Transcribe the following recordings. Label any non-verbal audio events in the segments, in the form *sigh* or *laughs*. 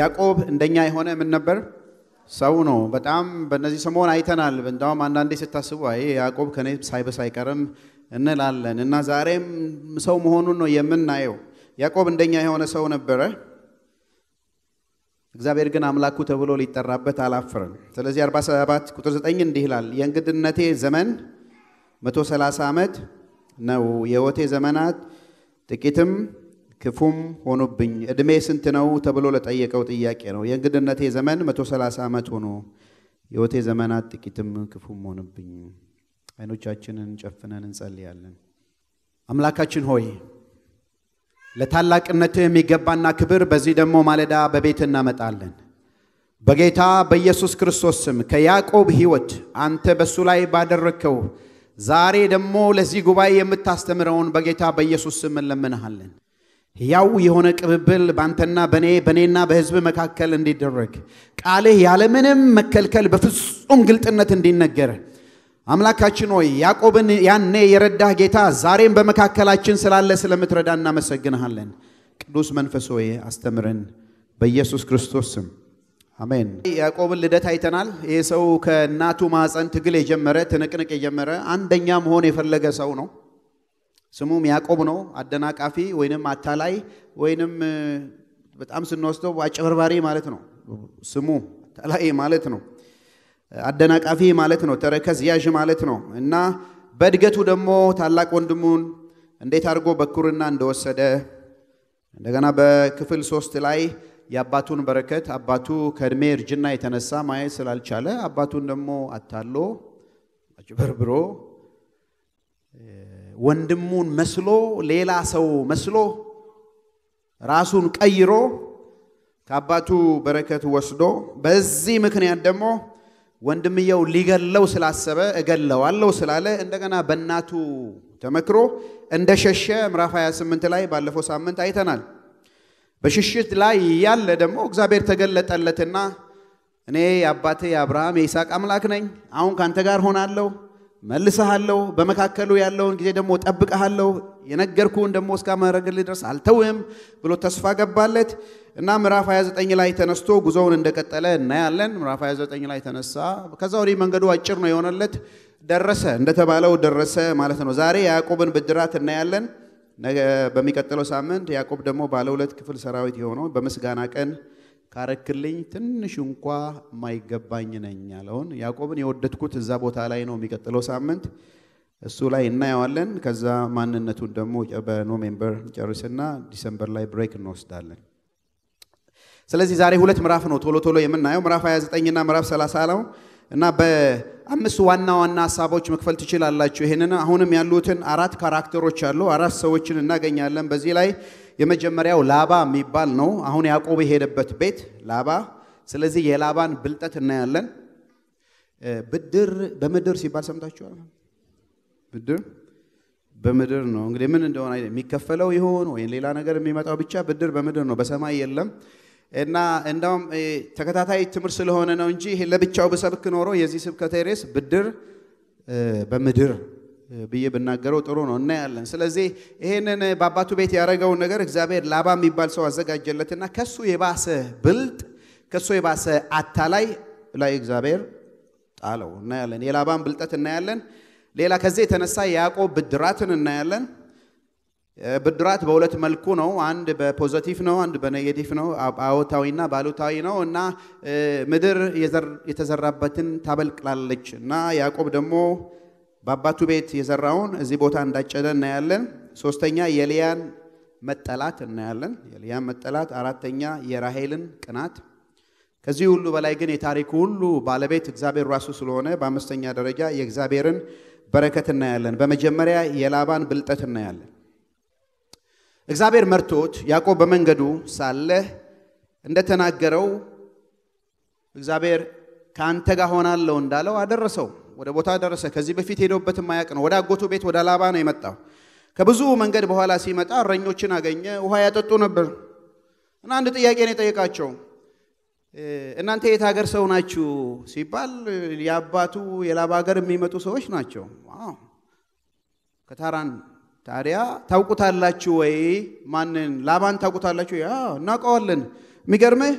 ያዕቆብ እንደኛ የሆነ ምን ነበር? ሰው ነው። በጣም በእነዚህ ሰሞን አይተናል። እንዲሁም አንዳንዴ ስታስቡ አይ ያዕቆብ ከኔ ሳይበስ አይቀርም እንላለን እና ዛሬም ሰው መሆኑን ነው የምናየው። ያዕቆብ እንደኛ የሆነ ሰው ነበረ። እግዚአብሔር ግን አምላኩ ተብሎ ሊጠራበት አላፍርም። ስለዚህ 47 ቁጥር 9 እንዲህ ይላል የእንግድነቴ ዘመን 130 ዓመት ነው የሕይወቴ ዘመናት ጥቂትም ክፉም ሆኑብኝ። ዕድሜ ስንት ነው ተብሎ ለጠየቀው ጥያቄ ነው። የእንግድነቴ ዘመን መቶ 130 ዓመት ሆኖ ሕይወቴ ዘመናት ጥቂትም ክፉም ሆኑብኝ። አይኖቻችንን ጨፍነን እንጸልያለን። አምላካችን ሆይ ለታላቅነትህ የሚገባና ክብር በዚህ ደግሞ ማለዳ በቤት እናመጣለን። በጌታ በኢየሱስ ክርስቶስ ስም ከያዕቆብ ሕይወት አንተ በእሱ ላይ ባደረግከው ዛሬ ደግሞ ለዚህ ጉባኤ የምታስተምረውን በጌታ በኢየሱስ ስም እንለምንሃለን። ያው የሆነ ቅብብል ባንተና በኔ በኔና በህዝብ መካከል እንዲደረግ ቃልህ ያለምንም መከልከል በፍጹም ግልጥነት እንዲነገር አምላካችን ሆይ ያዕቆብን ያኔ የረዳህ ጌታ ዛሬም በመካከላችን ስላለ ስለምትረዳ እናመሰግንሃለን። ቅዱስ መንፈስ ሆይ አስተምረን፣ በኢየሱስ ክርስቶስ ስም አሜን። ያዕቆብን ልደት አይተናል። ይህ ሰው ከእናቱ ማዕፀን ትግል የጀመረ ትንቅንቅ የጀመረ አንደኛ መሆን የፈለገ ሰው ነው። ስሙም ያዕቆብ ነው። አደናቃፊ ወይንም አታላይ ወይንም በጣም ስንወስደው አጭበርባሪ ማለት ነው። ስሙ አታላይ ማለት ነው። አደናቃፊ ማለት ነው። ተረከዝ ያዥ ማለት ነው እና በእድገቱ ደግሞ ታላቅ ወንድሙን እንዴት አድርጎ በኩርና እንደወሰደ እንደገና በክፍል ሶስት ላይ የአባቱን በረከት አባቱ ከእድሜ እርጅና የተነሳ ማየት ስላልቻለ አባቱን ደግሞ አታሎ አጭበርብሮ ወንድሙን መስሎ ሌላ ሰው መስሎ ራሱን ቀይሮ ከአባቱ በረከት ወስዶ በዚህ ምክንያት ደግሞ ወንድምየው ሊገለው ስላሰበ እገለዋለሁ ስላለ እንደገና በእናቱ ተመክሮ እንደ ሸሸ ምዕራፍ 28 ላይ ባለፈው ሳምንት አይተናል። በሽሽት ላይ ያለ ደግሞ እግዚአብሔር ተገለጠለትና እኔ የአባቴ የአብርሃም የይስሐቅ አምላክ ነኝ፣ አሁን ካንተ ጋር ሆናለሁ መልሰሃለሁ፣ በመካከሉ ያለውን ጊዜ ደግሞ ጠብቀሃለሁ፣ የነገርኩህን ደግሞ እስካመረግልህ ድረስ አልተውህም ብሎ ተስፋ ገባለት እና ምዕራፍ 29 ላይ ተነስቶ ጉዞውን እንደቀጠለ እናያለን። ምዕራፍ 29 ላይ ተነሳ። ከዛ ወዲህ መንገዱ አጭር ነው የሆነለት። ደረሰ እንደተባለው ደረሰ ማለት ነው። ዛሬ ያዕቆብን ብድራት እናያለን። በሚቀጥለው ሳምንት ያዕቆብ ደግሞ ባለ ሁለት ክፍል ሰራዊት የሆነው በምስጋና ቀን ካረክልኝ ትንሽ እንኳ ማይገባኝ ነኝ ያለውን ያዕቆብን የወደድኩት እዛ ቦታ ላይ ነው። የሚቀጥለው ሳምንት እሱ ላይ እናየዋለን። ከዛ ማንነቱን ደግሞ በኖቬምበር ጨርስና ዲሰምበር ላይ ብሬክ እንወስዳለን። ስለዚህ ዛሬ ሁለት ምዕራፍ ነው ቶሎ ቶሎ የምናየው ምዕራፍ 29ና ምዕራፍ 30 ነው እና በአምስት ዋና ዋና ሀሳቦች መክፈል ትችላላችሁ። ይህንን አሁንም ያሉትን አራት ካራክተሮች አሉ አራት ሰዎችን እናገኛለን በዚህ ላይ የመጀመሪያው ላባ የሚባል ነው። አሁን ያዕቆብ የሄደበት ቤት ላባ። ስለዚህ የላባን ብልጠት እናያለን። ብድር በምድር ሲባል ሰምታችኋል። ብድር በምድር ነው እንግዲህ ምን እንደሆነ የሚከፈለው ይሆን ወይም ሌላ ነገር የሚመጣው ብቻ ብድር በምድር ነው፣ በሰማይ የለም። እና እንዳውም ተከታታይ ትምህርት ስለሆነ ነው እንጂ ለብቻው ብሰብክ ኖሮ የዚህ ስብከተ ርዕስ ብድር በምድር ብዬ ብናገረው ጥሩ ነው። እናያለን። ስለዚህ ይህንን በአባቱ ቤት ያደረገውን ነገር እግዚአብሔር ላባ የሚባል ሰው አዘጋጀለትና ከሱ የባሰ ብልጥ፣ ከሱ የባሰ አታላይ ላይ እግዚአብሔር ጣለው። እናያለን። የላባን ብልጠት እናያለን። ሌላ ከዚህ የተነሳ ያዕቆብ ብድራትን እናያለን። ብድራት በሁለት መልኩ ነው። አንድ በፖዘቲቭ ነው፣ አንድ በኔጌቲቭ ነው። አዎንታዊና ባሉታዊ ነው እና ምድር የተዘራበትን ታበቅላለች እና ያዕቆብ ደግሞ በአባቱ ቤት የዘራውን እዚህ ቦታ እንዳጨደ እናያለን። ሶስተኛ የልያን መጠላት እናያለን። የልያን መጠላት። አራተኛ የራሄልን ቅናት። ከዚህ ሁሉ በላይ ግን የታሪኩ ሁሉ ባለቤት እግዚአብሔር ራሱ ስለሆነ በአምስተኛ ደረጃ የእግዚአብሔርን በረከት እናያለን። በመጀመሪያ የላባን ብልጠት እናያለን። እግዚአብሔር መርቶት ያዕቆብ በመንገዱ ሳለ እንደተናገረው እግዚአብሔር ከአንተ ጋር ሆናለሁ እንዳለው አደረሰው። ወደ ቦታ ደረሰ። ከዚህ በፊት ሄዶበት የማያቅ ነው። ወደ አጎቱ ቤት ወደ ላባ ነው የመጣው። ከብዙ መንገድ በኋላ ሲመጣ እረኞችን አገኘ። ውሃ ያጠጡ ነበር እና አንድ ጥያቄ ነው የጠየቃቸው። እናንተ የት ሀገር ሰው ናችሁ ሲባል የአባቱ የላባ ሀገር የሚመጡ ሰዎች ናቸው። ከታራን ታዲያ ታውቁታላችሁ ወይ? ማንን? ላባን ታውቁታላችሁ? እናውቀዋለን። የሚገርምህ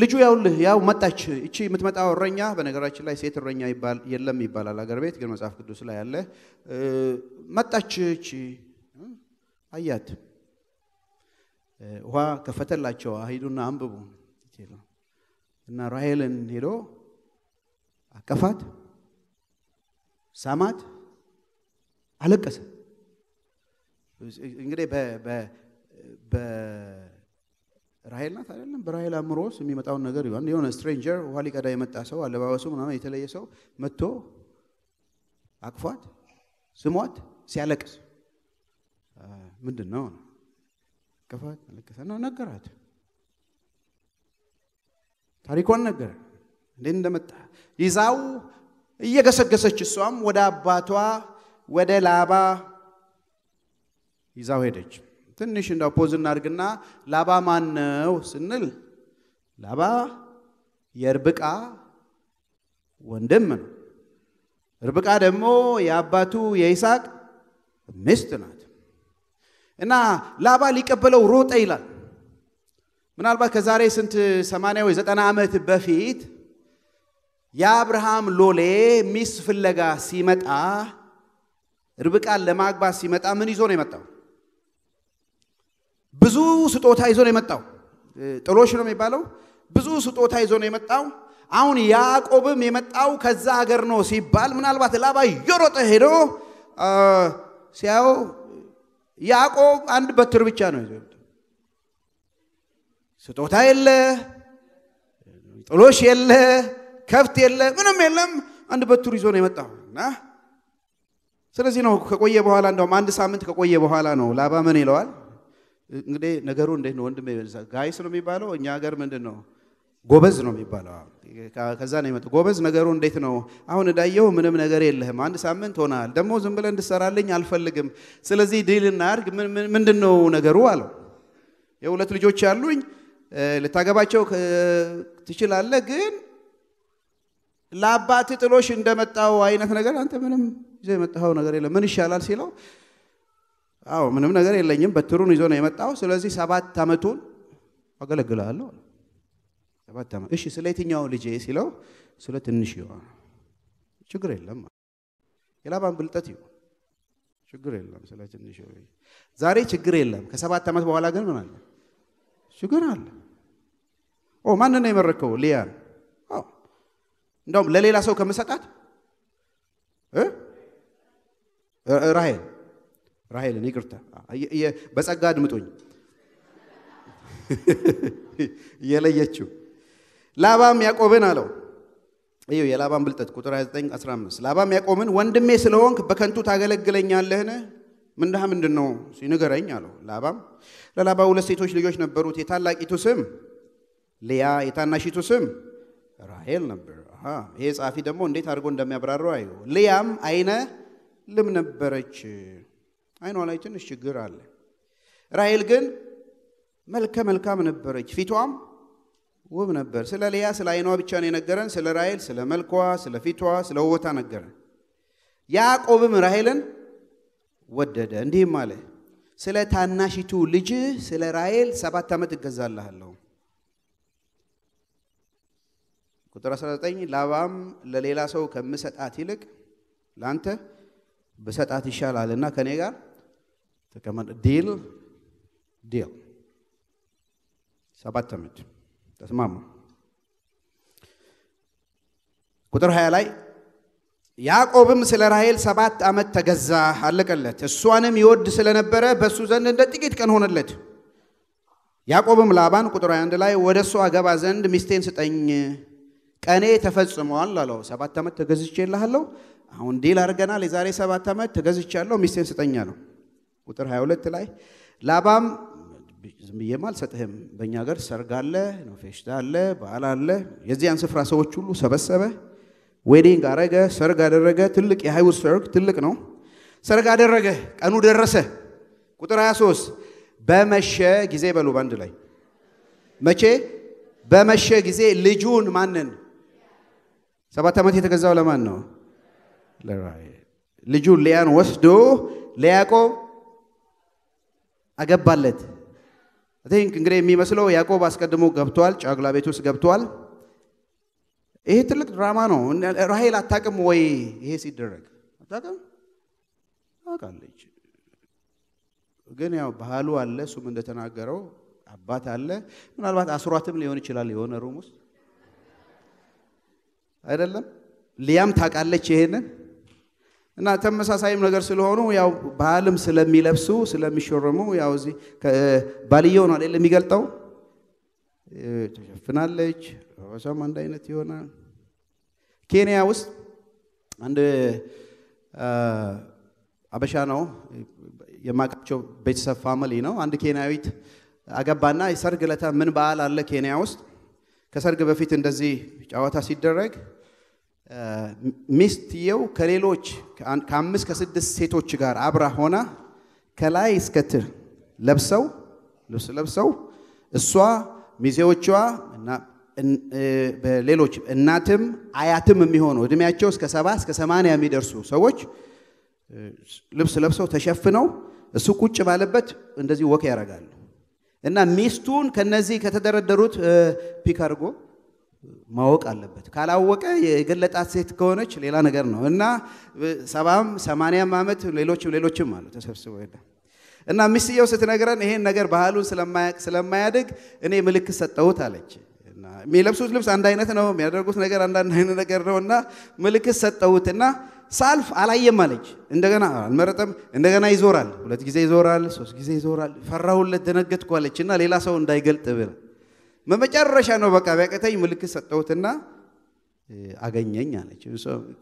ልጁ ያውልህ ያው መጣች እቺ የምትመጣው እረኛ በነገራችን ላይ ሴት እረኛ የለም ይባላል አገር ቤት ግን መጽሐፍ ቅዱስ ላይ ያለ መጣች እቺ አያት ውሃ ከፈተላቸው ሂዱና አንብቡ እና ራሄልን ሄዶ አቀፋት ሳማት አለቀሰ እንግዲህ ራሄል ናት አይደለም። በራሄል አእምሮ ውስጥ የሚመጣውን ነገር ይሆን የሆነ ስትሬንጀር ውሃ ሊቀዳ የመጣ ሰው አለባበሱ ምናምን የተለየ ሰው መጥቶ አቅፏት ስሟት ሲያለቅስ ምንድን ነው ቅፋት አለቀሰ ነው ነገራት። ታሪኳን ነገር እንዴት እንደመጣ ይዛው እየገሰገሰች እሷም ወደ አባቷ ወደ ላባ ይዛው ሄደች። ትንሽ እንደ ፖዝ እናድርግና ላባ ማን ነው ስንል ላባ የእርብቃ ወንድም ነው። ርብቃ ደግሞ የአባቱ የይስሐቅ ሚስት ናት እና ላባ ሊቀበለው ሮጠ ይላል። ምናልባት ከዛሬ ስንት ሰማንያ ወይ ዘጠና ዓመት በፊት የአብርሃም ሎሌ ሚስት ፍለጋ ሲመጣ ርብቃን ለማግባት ሲመጣ ምን ይዞ ነው የመጣው? ብዙ ስጦታ ይዞ ነው የመጣው። ጥሎሽ ነው የሚባለው። ብዙ ስጦታ ይዞ ነው የመጣው። አሁን ያዕቆብም የመጣው ከዛ ሀገር ነው ሲባል ምናልባት ላባ እየሮጠ ሄዶ ሲያው ያዕቆብ አንድ በትር ብቻ ነው ይዞ ስጦታ የለ፣ ጥሎሽ የለ፣ ከብት የለ፣ ምንም የለም። አንድ በትሩ ይዞ ነው የመጣው እና ስለዚህ ነው ከቆየ በኋላ እንደውም አንድ ሳምንት ከቆየ በኋላ ነው ላባ ምን ይለዋል እንግዲህ ነገሩ እንዴት ነው ወንድሜ? ጋይስ ነው የሚባለው እኛ ሀገር ምንድን ነው ጎበዝ ነው የሚባለው። ከዛ ነው የመጣው ጎበዝ። ነገሩ እንዴት ነው? አሁን እንዳየው ምንም ነገር የለህም፣ አንድ ሳምንት ሆናል። ደግሞ ዝም ብለህ እንድሰራልኝ አልፈልግም። ስለዚህ ዲል እናድርግ። ምንድን ነው ነገሩ አለው። የሁለት ልጆች አሉኝ፣ ልታገባቸው ትችላለህ፣ ግን ለአባት ጥሎሽ እንደመጣው አይነት ነገር አንተ ምንም ይዘህ የመጣኸው ነገር የለም። ምን ይሻላል ሲለው አዎ ምንም ነገር የለኝም፣ በትሩን ይዞ ነው የመጣው። ስለዚህ ሰባት ዓመቱን አገለግላለሁ። ሰባት ዓመት እሺ፣ ስለ የትኛው ልጄ ሲለው ስለ ትንሽ ይሆን ችግር የለም። የላባን ብልጠት ይሆን ችግር የለም። ስለ ትንሽ ዛሬ ችግር የለም። ከሰባት ዓመት በኋላ ግን ምን አለ? ችግር አለ። ኦ ማንን ነው የመረከው? ሊያ እንደውም ለሌላ ሰው ከምሰጣት ራሄል ራሄልን ይቅርታ፣ በጸጋ አድምጡኝ። *laughs* የለየችው ላባም ያዕቆብን አለው። እዩ የላባን ብልጠት ቁጥር 29 15 ላባም ያዕቆብን ወንድሜ ስለሆንክ በከንቱ ታገለግለኛለህን? ምንድሃ ምንድን ነው ሲንገረኝ አለው። ላባም ለላባ ሁለት ሴቶች ልጆች ነበሩት። የታላቂቱ ስም ልያ፣ የታናሺቱ ስም ራሄል ነበር። ይሄ ጸሐፊ ደግሞ እንዴት አድርጎ እንደሚያብራረው አዩ። ልያም አይነ ልም ነበረች። አይኗ ላይ ትንሽ ችግር አለ። ራሄል ግን መልከ መልካም ነበረች፣ ፊቷም ውብ ነበር። ስለ ልያ ስለ አይኗ ብቻ ነው የነገረን። ስለ ራሄል ስለ መልኳ፣ ስለ ፊቷ፣ ስለ ውበቷ ነገረን። ያዕቆብም ራሄልን ወደደ፣ እንዲህም አለ ስለ ታናሽቱ ልጅ ስለ ራሄል ሰባት ዓመት እገዛልሃለሁ። ቁጥር 19 ላባም ለሌላ ሰው ከምሰጣት ይልቅ ለአንተ ብሰጣት ይሻላልና ከእኔ ጋር Så kan man del, del. ሰባተኞች ተስማሙ። ቁጥር 20 ላይ ያዕቆብም ስለ ራሔል ሰባት ዓመት ተገዛ፣ አለቀለት። እሷንም ይወድ ስለነበረ በእሱ ዘንድ እንደ ጥቂት ቀን ሆነለት። ያዕቆብም ላባን ቁጥር 21 ላይ ወደ እሷ አገባ ዘንድ ሚስቴን ስጠኝ፣ ቀኔ ተፈጽሟል አለው። ሰባት ዓመት ተገዝቼልሃለሁ፣ አሁን ዲል አድርገናል፣ የዛሬ ሰባት ዓመት ተገዝቻለሁ፣ ሚስቴን ስጠኝ አለው። ቁጥር 22 ላይ ላባም ዝም ብዬም አልሰጥህም፣ በእኛ ሀገር ሰርግ አለ፣ ፌሽታ አለ፣ በዓል አለ። የዚያን ስፍራ ሰዎች ሁሉ ሰበሰበ፣ ዌዲንግ አረገ፣ ሰርግ አደረገ። ትልቅ የሃይውድ ሰርግ ትልቅ ነው። ሰርግ አደረገ፣ ቀኑ ደረሰ። ቁጥር 23 በመሸ ጊዜ በሉ በአንድ ላይ መቼ? በመሸ ጊዜ ልጁን ማንን? ሰባት ዓመት የተገዛው ለማን ነው? ልጁን ሊያን ወስዶ ለያዕቆብ አገባለት። ቲንክ እንግዲህ የሚመስለው ያዕቆብ አስቀድሞ ገብቷል፣ ጫጉላ ቤት ውስጥ ገብቷል። ይሄ ትልቅ ድራማ ነው። ራሄል አታቅም ወይ? ይሄ ሲደረግ አታቅም ታውቃለች። ግን ያው ባህሉ አለ፣ እሱም እንደተናገረው አባት አለ። ምናልባት አስሯትም ሊሆን ይችላል የሆነ ሩም ውስጥ አይደለም። ሊያም ታውቃለች ይሄንን እና ተመሳሳይም ነገር ስለሆኑ ያው ባህልም ስለሚለብሱ ስለሚሾርሙ ያው እዚህ ባልየው ነው አይደል የሚገልጠው ተሸፍናለች። ሀበሻም አንድ አይነት ይሆናል። ኬንያ ውስጥ አንድ አበሻ ነው የማቃቸው ቤተሰብ ፋሚሊ ነው። አንድ ኬንያዊት አገባና የሰርግ ለታ ምን በዓል አለ ኬንያ ውስጥ ከሰርግ በፊት እንደዚህ ጨዋታ ሲደረግ ሚስትየው ከሌሎች ከአምስት ከስድስት ሴቶች ጋር አብራ ሆና ከላይ እስከትር ለብሰው ልብስ ለብሰው እሷ ሚዜዎቿ ሌሎች እናትም አያትም የሚሆኑ እድሜያቸው እስከ ሰባ እስከ ሰማንያ የሚደርሱ ሰዎች ልብስ ለብሰው ተሸፍነው እሱ ቁጭ ባለበት እንደዚህ ወክ ያደርጋሉ እና ሚስቱን ከነዚህ ከተደረደሩት ፒክ አድርጎ ማወቅ አለበት። ካላወቀ የገለጣት ሴት ከሆነች ሌላ ነገር ነው እና ሰባም ሰማንያም ዓመት ሌሎችም ሌሎችም አሉ ተሰብስበው ሄደ እና ሚስትየው ስትነግረን ይሄን ነገር ባህሉን ስለማያድግ እኔ ምልክት ሰጠሁት አለች። የሚለብሱት ልብስ አንድ አይነት ነው፣ የሚያደርጉት ነገር አንዳንድ አይነት ነገር ነው እና ምልክት ሰጠሁት እና ሳልፍ አላየም አለች። እንደገና አልመረጠም፣ እንደገና ይዞራል፣ ሁለት ጊዜ ይዞራል፣ ሶስት ጊዜ ይዞራል። ፈራሁለት፣ ደነገጥኩ አለች እና ሌላ ሰው እንዳይገልጥ ብላ በመጨረሻ ነው በቃ ቢያቀተኝ ምልክት ሰጠሁትና አገኘኝ አለች።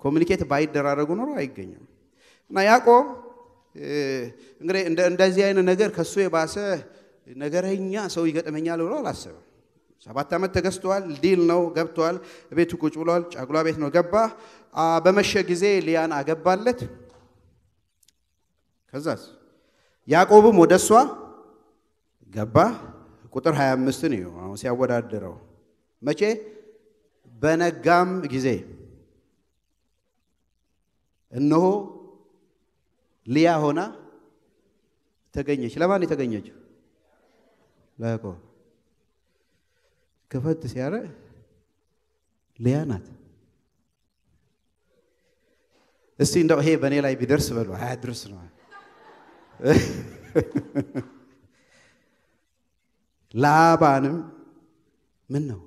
ኮሚኒኬት ባይደራረጉ ኖሮ አይገኝም። እና ያዕቆብ እንግዲህ እንደዚህ አይነት ነገር ከሱ የባሰ ነገረኛ ሰው ይገጥመኛል ብሎ አላሰበም። ሰባት ዓመት ተገዝቷል። ዲል ነው ገብቷል። ቤቱ ቁጭ ብሏል። ጫጉላ ቤት ነው ገባ። በመሸ ጊዜ ሊያን አገባለት። ከዛስ ያዕቆብም ወደ እሷ ገባ። ቁጥር 25ን እዩ አሁን ሲያወዳድረው መቼ በነጋም ጊዜ እነሆ ልያ ሆና ተገኘች። ለማን የተገኘችው? ለያዕቆብ። ክፈት ሲያረ ልያ ናት። እስቲ እንደው ይሄ በእኔ ላይ ቢደርስ በሉ። ሀያ ድርስ ነው ላባንም ምን ነው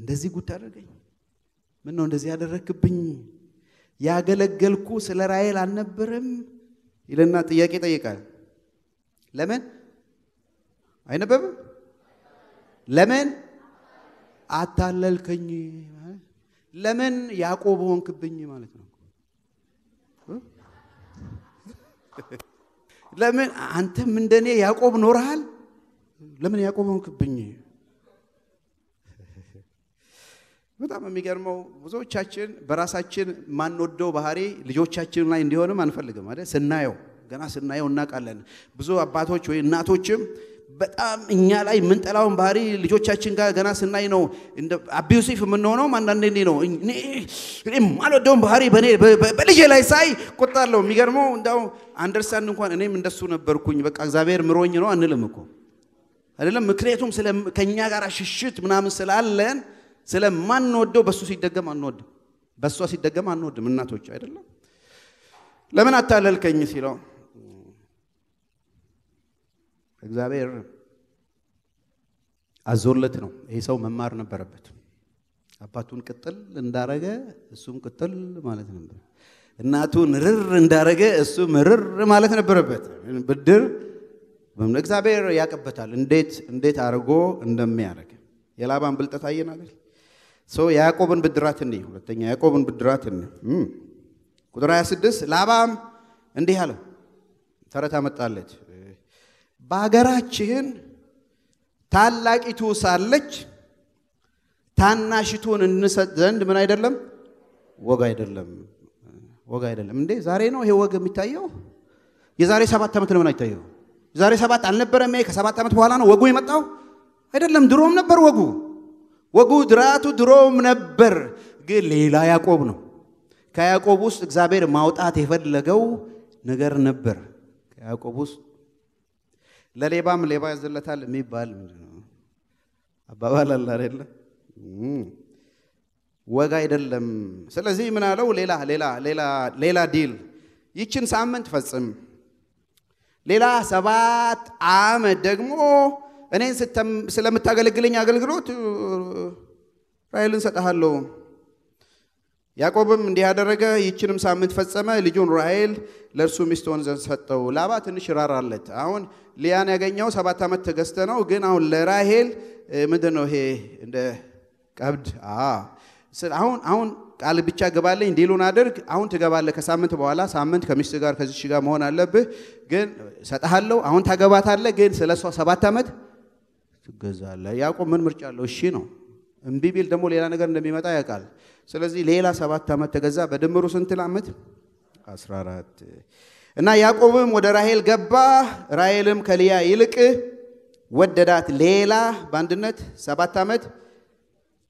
እንደዚህ ጉድ አደረገኝ? ምን ነው እንደዚህ ያደረግክብኝ? ያገለገልኩ ስለ ራሔል አልነበረም ይልና ጥያቄ ጠይቃል። ለምን አይነበብም? ለምን አታለልከኝ? ለምን ያዕቆብ ሆንክብኝ ማለት ነው። ለምን አንተም እንደኔ ያዕቆብ ኖረሃል? ለምን ያቆመውክብኝ? በጣም የሚገርመው ብዙዎቻችን በራሳችን ማንወደው ባህሪ ልጆቻችን ላይ እንዲሆንም አንፈልግም አይደል? ስናየው ገና ስናየው እናውቃለን። ብዙ አባቶች ወይ እናቶችም በጣም እኛ ላይ የምንጠላውን ባህሪ ልጆቻችን ጋር ገና ስናይ ነው አቢዩሲቭ የምንሆነውም አንዳንዴ እንዲህ ነው። እኔ ባህሪ በእኔ በልጄ ላይ ሳይ ቆጣለሁ። የሚገርመው እንዳው አንደርስታንድ እንኳን እኔም እንደሱ ነበርኩኝ፣ በቃ እግዚአብሔር ምሮኝ ነው አንልም እኮ አይደለም። ምክንያቱም ከእኛ ጋር ሽሽት ምናምን ስላለን ስለማንወደው በእሱ ሲደገም አንወድም፣ በእሷ ሲደገም አንወድም። እናቶች አይደለም ለምን አታለልከኝ ሲለው እግዚአብሔር አዞለት ነው። ይሄ ሰው መማር ነበረበት። አባቱን ቅጥል እንዳረገ እሱም ቅጥል ማለት ነበር። እናቱን ርር እንዳረገ እሱም ርር ማለት ነበረበት። ብድር እግዚአብሔር ያቅበታል እንዴት እንዴት አድርጎ እንደሚያደርግ የላባን ብልጠት አየን አይደል ሰው የያዕቆብን ብድራት እንይ ሁለተኛ ያዕቆብን ብድራት እንይ ቁጥር 26 ላባም እንዲህ አለ ተረት አመጣለች በሀገራችን ታላቂቱ ሳለች ታናሽቱን እንሰጥ ዘንድ ምን አይደለም ወግ አይደለም ወግ አይደለም እንዴ ዛሬ ነው ይሄ ወግ የሚታየው የዛሬ ሰባት ዓመት ለምን አይታየው ዛሬ ሰባት አልነበረም። ከሰባት ዓመት በኋላ ነው ወጉ የመጣው አይደለም። ድሮም ነበር ወጉ ወጉ ድራቱ ድሮም ነበር፣ ግን ሌላ ያዕቆብ ነው። ከያዕቆብ ውስጥ እግዚአብሔር ማውጣት የፈለገው ነገር ነበር። ከያዕቆብ ውስጥ ለሌባም ሌባ ያዘለታል የሚባል አባባል አለ አይደለ? ወግ አይደለም። ስለዚህ ምን አለው? ሌላ ሌላ ሌላ ሌላ ዲል ይችን ሳምንት ፈጽም ሌላ ሰባት ዓመት ደግሞ እኔን ስለምታገለግለኝ አገልግሎት ራይል ሰጠሃለሁ። ያዕቆብም እንዲህ ያደረገ፣ ይችንም ሳምንት ፈጸመ። ልጁን ራሔል ለእርሱ ሚስት ሆን ዘንድ ሰጠው። ላባ ትንሽ ራራለት። አሁን ሊያን ያገኘው ሰባት ዓመት ተገዝተ ነው። ግን አሁን ለራሔል ምንድን ነው ይሄ እንደ ቀብድ? አሁን አሁን ቃል ብቻ ገባለኝ ዲሉን አድርግ። አሁን ትገባለህ፣ ከሳምንት በኋላ ሳምንት ከሚስት ጋር ከዚች ጋር መሆን አለብህ፣ ግን ሰጠሃለሁ። አሁን ታገባታለህ፣ ግን ስለ ሰባት ዓመት ትገዛለህ። ያዕቆብ ምን ምርጫ አለው? እሺ ነው። እምቢ ቢል ደግሞ ሌላ ነገር እንደሚመጣ ያውቃል። ስለዚህ ሌላ ሰባት ዓመት ተገዛ። በድምሩ ስንት ዓመት? 14 እና ያዕቆብም ወደ ራሄል ገባ። ራሄልም ከልያ ይልቅ ወደዳት። ሌላ በአንድነት ሰባት ዓመት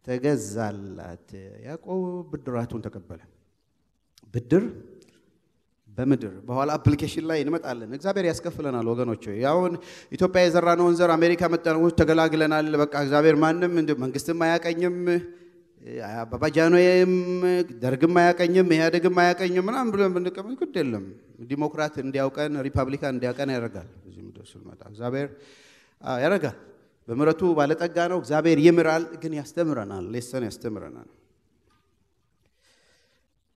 ተገዛላት። ያዕቆብ ብድራቱን ተቀበለ። ብድር በምድር በኋላ አፕሊኬሽን ላይ እንመጣለን። እግዚአብሔር ያስከፍለናል ወገኖች። ያሁን ኢትዮጵያ የዘራነውን ዘር አሜሪካ መጠነው ተገላግለናል። በቃ እግዚአብሔር ማንም መንግስትም አያቀኝም፣ አባባጃኖዬም ደርግም አያቀኝም፣ ኢህአዴግም አያቀኝም ምናምን ብለን ብንቀመጥ ግድ የለም። ዲሞክራት እንዲያውቀን ሪፐብሊካን እንዲያውቀን ያደርጋል። እዚህ ምድር ስንመጣ እግዚአብሔር ያደርጋል። በምረቱ ባለጠጋ ነው። እግዚአብሔር ይምራል፣ ግን ያስተምረናል። ሌሰን ያስተምረናል።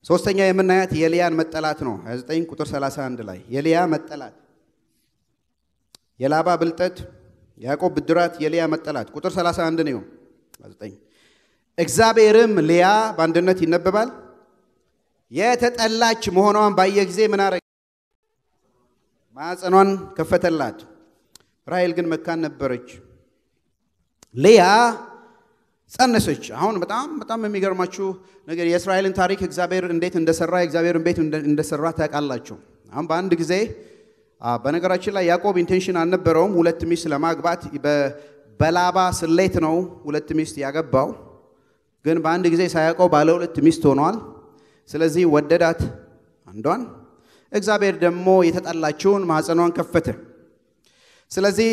ሶስተኛ የምናያት የልያን መጠላት ነው። 29 ቁጥር 31 ላይ የልያ መጠላት፣ የላባ ብልጠት፣ ያዕቆብ ብድራት፣ የልያ መጠላት። ቁጥር 31 ነው። 29 እግዚአብሔርም ልያ በአንድነት ይነበባል የተጠላች መሆኗን ባየ ጊዜ ምን አረገ? ማፀኗን ከፈተላት። ራሄል ግን መካን ነበረች። ሌያ ጸነሰች። አሁን በጣም በጣም የሚገርማችሁ ነገር የእስራኤልን ታሪክ እግዚአብሔር እንዴት እንደሰራ የእግዚአብሔርን ቤት እንደሰራ ታውቃላችሁ። አሁን በአንድ ጊዜ በነገራችን ላይ ያዕቆብ ኢንቴንሽን አልነበረውም ሁለት ሚስት ለማግባት በላባ ስሌት ነው ሁለት ሚስት ያገባው። ግን በአንድ ጊዜ ሳያውቀው ባለ ሁለት ሚስት ሆኗል። ስለዚህ ወደዳት አንዷን፣ እግዚአብሔር ደግሞ የተጠላችውን ማኅፀኗን ከፈተ። ስለዚህ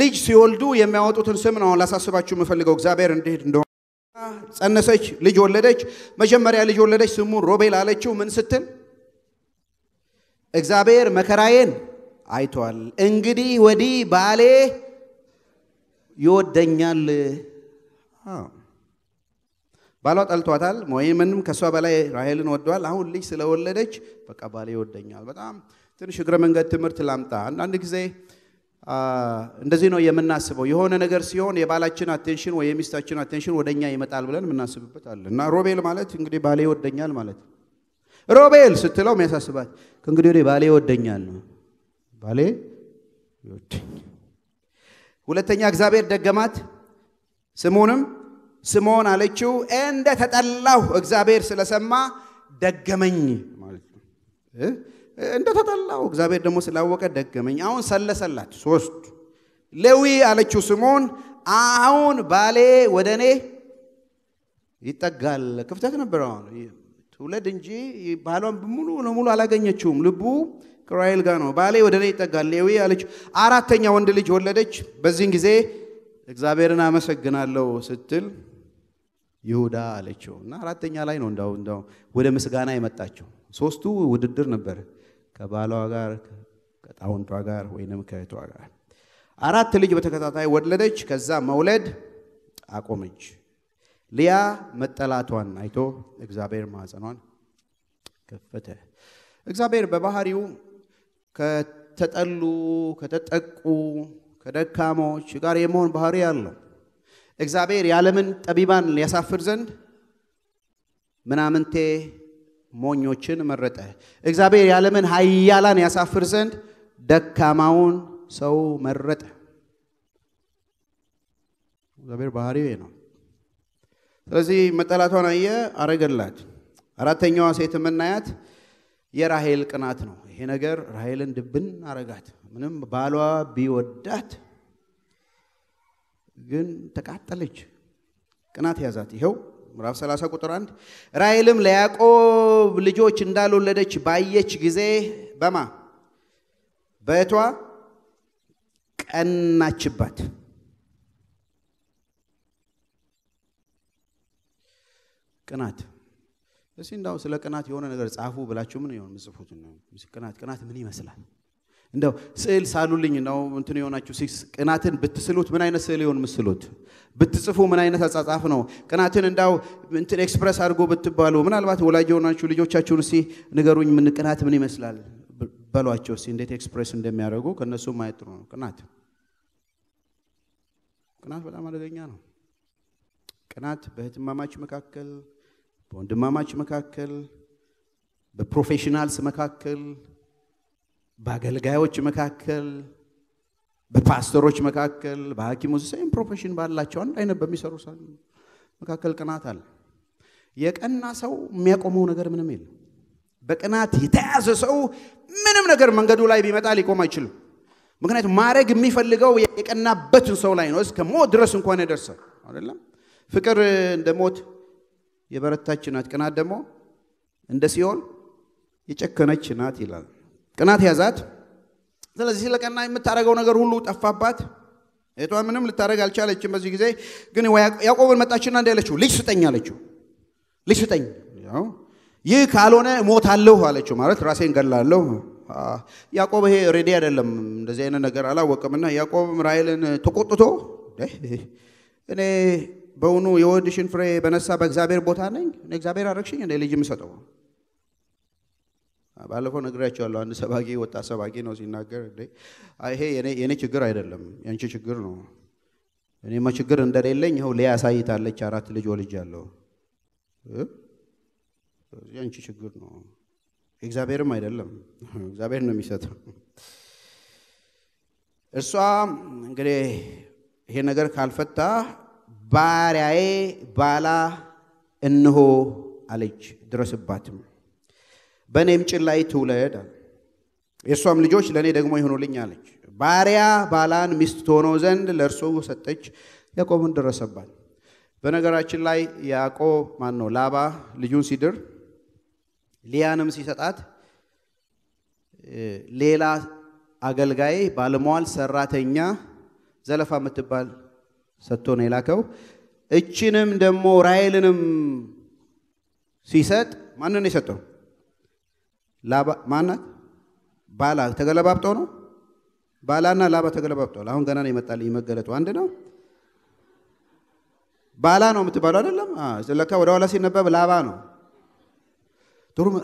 ልጅ ሲወልዱ የሚያወጡትን ስም ነው ላሳስባችሁ የምፈልገው። እግዚአብሔር እንዲሄድ እንደሆነ ጸነሰች፣ ልጅ ወለደች። መጀመሪያ ልጅ ወለደች፣ ስሙ ሮቤል አለችው። ምን ስትል እግዚአብሔር መከራዬን አይቷል፣ እንግዲህ ወዲህ ባሌ ይወደኛል። ባሏ ጠልቷታል፣ ምንም ከእሷ በላይ ራሄልን ወደዋል። አሁን ልጅ ስለወለደች በቃ ባሌ ይወደኛል። በጣም ትንሽ እግረ መንገድ ትምህርት ላምጣ። አንዳንድ ጊዜ እንደዚህ ነው የምናስበው። የሆነ ነገር ሲሆን የባላችን አቴንሽን ወይ የሚስታችን አቴንሽን ወደኛ ይመጣል ብለን የምናስብበት አለ እና ሮቤል ማለት እንግዲህ ባሌ ይወደኛል ማለት ሮቤል ስትለው የሚያሳስባት ከእንግዲህ ወዲህ ባሌ ይወደኛል ነው። ባሌ ይወደኛል። ሁለተኛ እግዚአብሔር ደገማት ስሙንም ስምዖን አለችው። እንደ ተጠላሁ እግዚአብሔር ስለሰማ ደገመኝ ማለት ነው። እንደተጠላው እግዚአብሔር ደግሞ ስላወቀ ደገመኝ። አሁን ሰለሰላት። ሶስት ሌዊ አለችው ስሞን አሁን ባሌ ወደ እኔ ይጠጋል። ክፍተት ነበር። አሁን ትውለድ እንጂ ባሏን ሙሉ ለሙሉ አላገኘችውም። ልቡ ከራሔል ጋር ነው። ባሌ ወደ እኔ ይጠጋል። ሌዊ አለችው። አራተኛ ወንድ ልጅ ወለደች። በዚህን ጊዜ እግዚአብሔርን አመሰግናለሁ ስትል ይሁዳ አለችው እና አራተኛ ላይ ነው እንዳው ወደ ምስጋና የመጣቸው ሶስቱ ውድድር ነበር። ከባሏ ጋር፣ ከጣውንቷ ጋር ወይንም ከእህቷ ጋር አራት ልጅ በተከታታይ ወለደች። ከዛ መውለድ አቆመች። ልያ መጠላቷን አይቶ እግዚአብሔር ማኅፀኗን ከፈተ። እግዚአብሔር በባህሪው ከተጠሉ፣ ከተጠቁ፣ ከደካሞች ጋር የመሆን ባህሪ አለው። እግዚአብሔር የዓለምን ጠቢባን ሊያሳፍር ዘንድ ምናምንቴ ሞኞችን መረጠ። እግዚአብሔር የዓለምን ኃያላን ያሳፍር ዘንድ ደካማውን ሰው መረጠ። እግዚአብሔር ባህሪው ነው። ስለዚህ መጠላቷን አየ አረገላት። አራተኛዋ ሴት የምናያት የራሄል ቅናት ነው። ይሄ ነገር ራሄልን ድብን አረጋት። ምንም ባሏ ቢወዳት ግን ተቃጠለች። ቅናት ያዛት። ይኸው ምዕራፍ 30 ቁጥር 1 ራሔልም ለያዕቆብ ልጆች እንዳልወለደች ባየች ጊዜ በማ በእቷ ቀናችባት። ቅናት እስቲ እንዳው ስለ ቅናት የሆነ ነገር ጻፉ ብላችሁ ምን ይሆን ምጽፉት? ቅናት ቅናት ምን ይመስላል? እንደው ስዕል ሳሉልኝ ነው እንትን የሆናችሁ ሲስ ቅናትን ብትስሉት ምን አይነት ስዕል ይሆን ምስሉት? ብትጽፉ ምን አይነት አጻጻፍ ነው? ቅናትን እንዳው እንትን ኤክስፕረስ አድርጎ ብትባሉ ምናልባት ወላጅ የሆናችሁ ልጆቻችሁን እስቲ ንገሩኝ፣ ምን ቅናት ምን ይመስላል በሏቸው እስቲ እንዴት ኤክስፕረስ እንደሚያደርጉ ከእነሱ ማየት ጥሩ ነው። ቅናት ቅናት በጣም አደገኛ ነው። ቅናት በህትማማች መካከል፣ በወንድማማች መካከል፣ በፕሮፌሽናልስ መካከል በአገልጋዮች መካከል፣ በፓስተሮች መካከል፣ በሐኪሞች ሴም ፕሮፌሽን ባላቸው አንድ አይነት በሚሰሩ መካከል ቅናት አለ። የቀና ሰው የሚያቆመው ነገር ምንም የለም። በቅናት የተያዘ ሰው ምንም ነገር መንገዱ ላይ ቢመጣ ሊቆም አይችልም። ምክንያቱም ማድረግ የሚፈልገው የቀናበትን ሰው ላይ ነው። እስከ ሞት ድረስ እንኳን የደርሰው አይደለም ፍቅር እንደ ሞት የበረታች ናት። ቅናት ደግሞ እንደ ሲሆን የጨከነች ናት ይላል። ቅናት ያዛት። ስለዚህ ስለ ቀና የምታደርገው ነገር ሁሉ ጠፋባት። እህቷ ምንም ልታደረግ አልቻለችም። በዚህ ጊዜ ግን ያዕቆብን መጣችና እንዲ ያለችው ልጅ ስጠኝ አለችው። ልጅ ስጠኝ፣ ይህ ካልሆነ እሞታለሁ አለችው። ማለት ራሴን ገላለሁ። ያዕቆብ ይሄ ሬዲ አይደለም፣ እንደዚህ አይነት ነገር አላወቅምና ያቆብ ራሔልን ተቆጥቶ እኔ በውኑ የወንድሽን ፍሬ በነሳ በእግዚአብሔር ቦታ ነኝ፣ እግዚአብሔር አረግሽኝ እንደ ልጅ የምሰጠው ባለፈው ነግሬያቸዋለሁ። አንድ ሰባጌ ወጣት ሰባጌ ነው ሲናገር ይሄ የኔ ችግር አይደለም የአንቺ ችግር ነው። እኔማ ችግር እንደሌለኝ ይኸው ሊያ አሳይታለች። አራት ልጅ ያለው የአንቺ ችግር ነው፣ እግዚአብሔርም አይደለም። እግዚአብሔር ነው የሚሰጠው። እርሷ እንግዲህ ይሄ ነገር ካልፈታ ባሪያዬ ባላ እንሆ አለች፣ ድረስባትም በእኔም ጭን ላይ ትውለድ አለ። የእሷም ልጆች ለእኔ ደግሞ ይሆኑልኝ አለች። ባሪያ ባላን ሚስት ትሆኖ ዘንድ ለእርሶ ሰጠች። ያዕቆብን ደረሰባት። በነገራችን ላይ ያዕቆብ ማን ነው? ላባ ልጁን ሲድር ሊያንም ሲሰጣት ሌላ አገልጋይ ባለሟል ሰራተኛ ዘለፋ የምትባል ሰጥቶ ነው የላከው። እችንም ደግሞ ራሔልንም ሲሰጥ ማንን የሰጠው? ላባ ማናት? ባላ ተገለባብጦ ነው። ባላና ላባ ተገለባብጠዋል። አሁን ገና ነው የመጣልኝ መገለጡ። አንድ ነው። ባላ ነው የምትባለው አይደለም? ለካ ወደ ኋላ ሲነበብ ላባ ነው። ጥሩ *laughs*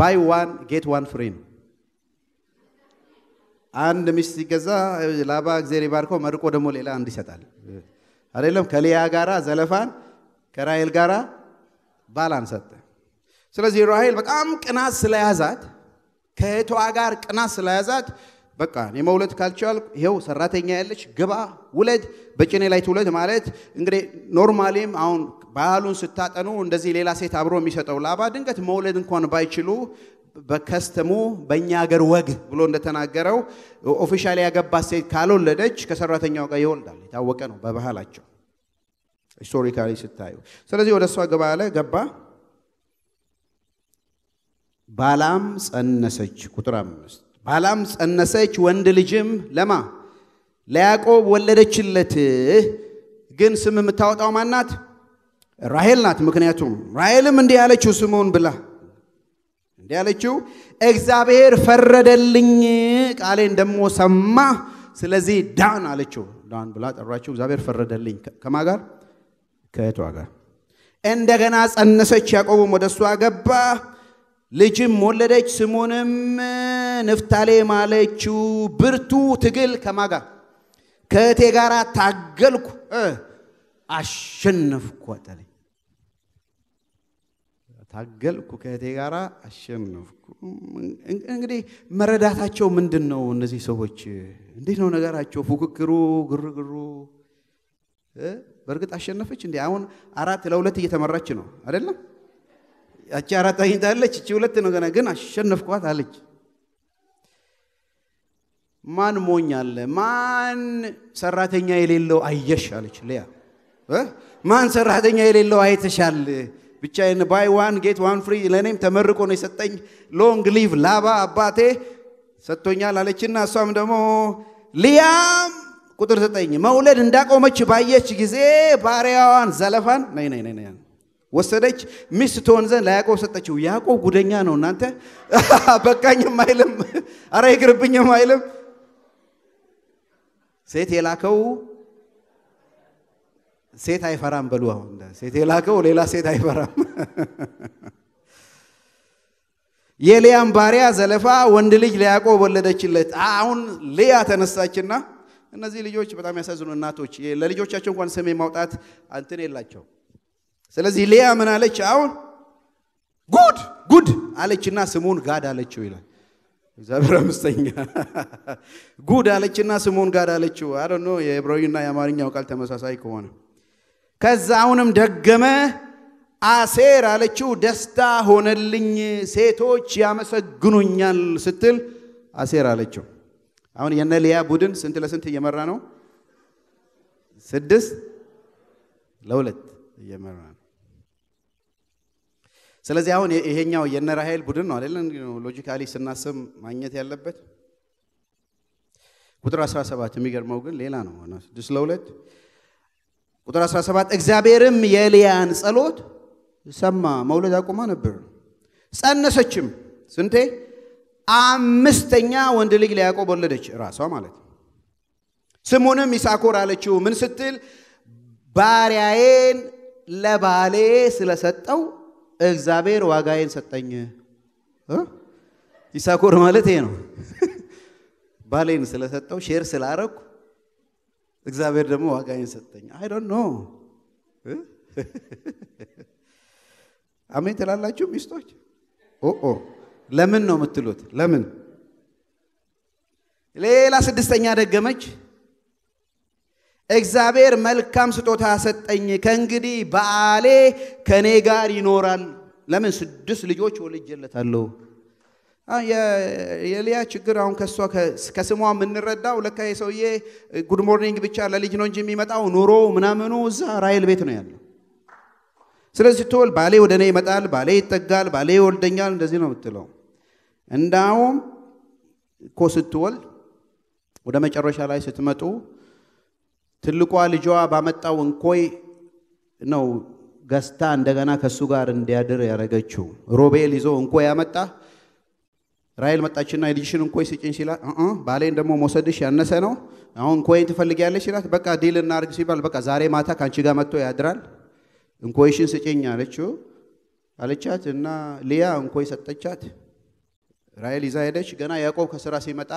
ባይ ዋን ጌት ዋን ፍሪ ነው። አንድ ሚስት ሲገዛ ላባ እግዜር ባርከው መርቆ ደግሞ ሌላ አንድ ይሰጣል አይደለም? ከሊያ ጋራ ዘለፋን ከራይል ጋር ባላን ሰጠ። ስለዚህ ራሔል በጣም ቅናት ስለያዛት ከእህቷ ጋር ቅናት ስለያዛት በቃ እኔ መውለድ ካልቻል ይኸው ሰራተኛ ያለች ግባ ውለድ፣ በጭኔ ላይ ትውለድ ማለት እንግዲህ ኖርማሊም አሁን ባህሉን ስታጠኑ እንደዚህ ሌላ ሴት አብሮ የሚሰጠው ላባ ድንገት መውለድ እንኳን ባይችሉ በከስተሙ በእኛ ሀገር ወግ ብሎ እንደተናገረው ኦፊሻል ያገባት ሴት ካልወለደች ከሰራተኛው ጋር ይወልዳል። የታወቀ ነው በባህላቸው። ሂስቶሪካሊ ስታዩ። ስለዚህ ወደ እሷ ግባ አለ፣ ገባ። ባላም ጸነሰች። ቁጥር አምስት ባላም ጸነሰች፣ ወንድ ልጅም ለማ ለያዕቆብ ወለደችለት። ግን ስም የምታወጣው ማናት? ራሄል ናት። ምክንያቱም ራሄልም እንዲህ ያለችው ስሙን ብላ እንዲህ ያለችው እግዚአብሔር ፈረደልኝ፣ ቃሌን ደግሞ ሰማ፣ ስለዚህ ዳን አለችው። ዳን ብላ ጠራችው። እግዚአብሔር ፈረደልኝ ከማ ጋር ከእህቷ ጋር እንደገና ጸነሰች። ያዕቆብም ወደ እሷ ገባ፣ ልጅም ወለደች። ስሙንም ንፍታሌም አለችው። ብርቱ ትግል ከማጋ ከእቴ ጋር ታገልኩ፣ አሸነፍኩ አለኝ። ታገልኩ ከእቴ ጋር አሸነፍኩ። እንግዲህ መረዳታቸው ምንድን ነው? እነዚህ ሰዎች እንዴት ነው ነገራቸው? ፉክክሩ፣ ግርግሩ በእርግጥ አሸነፈች እንዲ አሁን አራት ለሁለት እየተመራች ነው አደለ? ያቺ አራት አግኝታለች፣ እቺ ሁለት ነው ገና። ግን አሸነፍኳት አለች። ማን ሞኝ አለ? ማን ሰራተኛ የሌለው አየሽ አለች ሊያ ማን ሰራተኛ የሌለው አይተሻል? ብቻ ባይ ዋን ጌት ዋን ፍሪ ለእኔም ተመርቆ ነው የሰጠኝ። ሎንግ ሊቭ ላባ አባቴ ሰጥቶኛል አለችና እሷም ደግሞ ሊያም ቁጥር ዘጠኝ መውለድ እንዳቆመች ባየች ጊዜ ባሪያዋን ዘለፋን ነይ ነይ ነይ ወሰደች ሚስት ትሆን ዘንድ ለያዕቆብ ሰጠችው። ያዕቆብ ጉደኛ ነው እናንተ። *laughs* በቃኝም አይልም፣ *laughs* አረ ይቅርብኝም አይልም። ሴት የላከው ሴት አይፈራም በሉ። አሁን ሴት የላከው ሌላ ሴት አይፈራም። *laughs* የሊያም ባሪያ ዘለፋ ወንድ ልጅ ለያዕቆብ ወለደችለት። አሁን ሊያ ተነሳችና እነዚህ ልጆች በጣም ያሳዝኑ እናቶች ለልጆቻቸው እንኳን ስሜ ማውጣት እንትን የላቸው። ስለዚህ ሊያ ምን አለች? አሁን ጉድ ጉድ አለችና ስሙን ጋድ አለችው ይላል እግዚአብሔር አምስተኛ ጉድ አለችና ስሙን ጋድ አለችው። አረ ኖ የዕብራዊና የአማርኛው ቃል ተመሳሳይ ከሆነ ከዛ አሁንም ደገመ አሴር አለችው። ደስታ ሆነልኝ ሴቶች ያመሰግኑኛል ስትል አሴር አለችው። አሁን የነ ሊያ ቡድን ስንት ለስንት እየመራ ነው? ስድስት ለሁለት እየመራ ነው። ስለዚህ አሁን ይሄኛው የነ ራሄል ቡድን ነው አይደለን? ሎጂካሊ ስናስብ ማግኘት ያለበት ቁጥር 17 የሚገርመው ግን ሌላ ነው። ስድስት ለሁለት ቁጥር 17 እግዚአብሔርም የልያን ጸሎት ሰማ፣ መውለድ አቁማ ነበር፣ ጸነሰችም ስንቴ አምስተኛ ወንድ ልጅ ለያዕቆብ ወለደች ራሷ ማለት ነው። ስሙንም ይሳኮር አለችው። ምን ስትል ባሪያዬን ለባሌ ስለሰጠው እግዚአብሔር ዋጋዬን ሰጠኝ። ይሳኮር ማለት ይሄ ነው። *laughs* ባሌን ስለሰጠው ሼር ስላረኩ እግዚአብሔር ደግሞ ዋጋዬን ሰጠኝ። አይ ዶንት ኖ አሜን ትላላችሁ ሚስቶች ኦ ለምን ነው የምትሉት? ለምን? ሌላ ስድስተኛ ደገመች። እግዚአብሔር መልካም ስጦታ ሰጠኝ፣ ከእንግዲህ በዓሌ ከእኔ ጋር ይኖራል። ለምን? ስድስት ልጆች ወልጄለታለሁ። የሊያ ችግር አሁን ከሷ ከስሟ የምንረዳው ለካ የሰውዬ ጉድ ሞርኒንግ ብቻ ለልጅ ነው እንጂ የሚመጣው ኑሮ ምናምኑ እዛ ራይል ቤት ነው ያለው። ስለዚህ ስትወል ባሌ ወደ እኔ ይመጣል፣ ባሌ ይጠጋል፣ ባሌ ይወልደኛል፣ እንደዚህ ነው የምትለው። እንዳውም እኮ ስትወልድ ወደ መጨረሻ ላይ ስትመጡ ትልቋ ልጇ ባመጣው እንኮይ ነው ገዝታ እንደገና ከእሱ ጋር እንዲያድር ያደረገችው። ሮቤል ይዞ እንኮይ ያመጣ ራይል መጣችና የልጅሽን እንኮይ ስጭኝ ሲላት ባሌን ደግሞ መውሰድሽ ያነሰ ነው፣ አሁን እንኮይን ትፈልጊያለሽ ሲላት በቃ ዲል እናርግ ሲባል በቃ ዛሬ ማታ ከአንቺ ጋር መጥቶ ያድራል እንኮይሽን ስጭኝ አለችው አለቻት እና ሊያ እንኮይ ሰጠቻት። ራሔል ይዛ ሄደች። ገና ያዕቆብ ከስራ ሲመጣ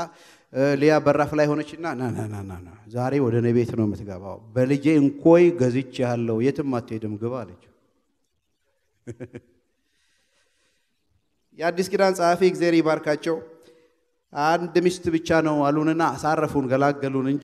ሊያ በራፍ ላይ ሆነችና ናናናና ዛሬ ወደ እኔ ቤት ነው የምትገባው፣ በልጄ እንኮይ ገዝቼ ያለው የትም አትሄድም ግባ አለች። *laughs* የአዲስ ኪዳን ጸሐፊ እግዜር ይባርካቸው አንድ ሚስት ብቻ ነው አሉንና አሳረፉን፣ ገላገሉን እንጂ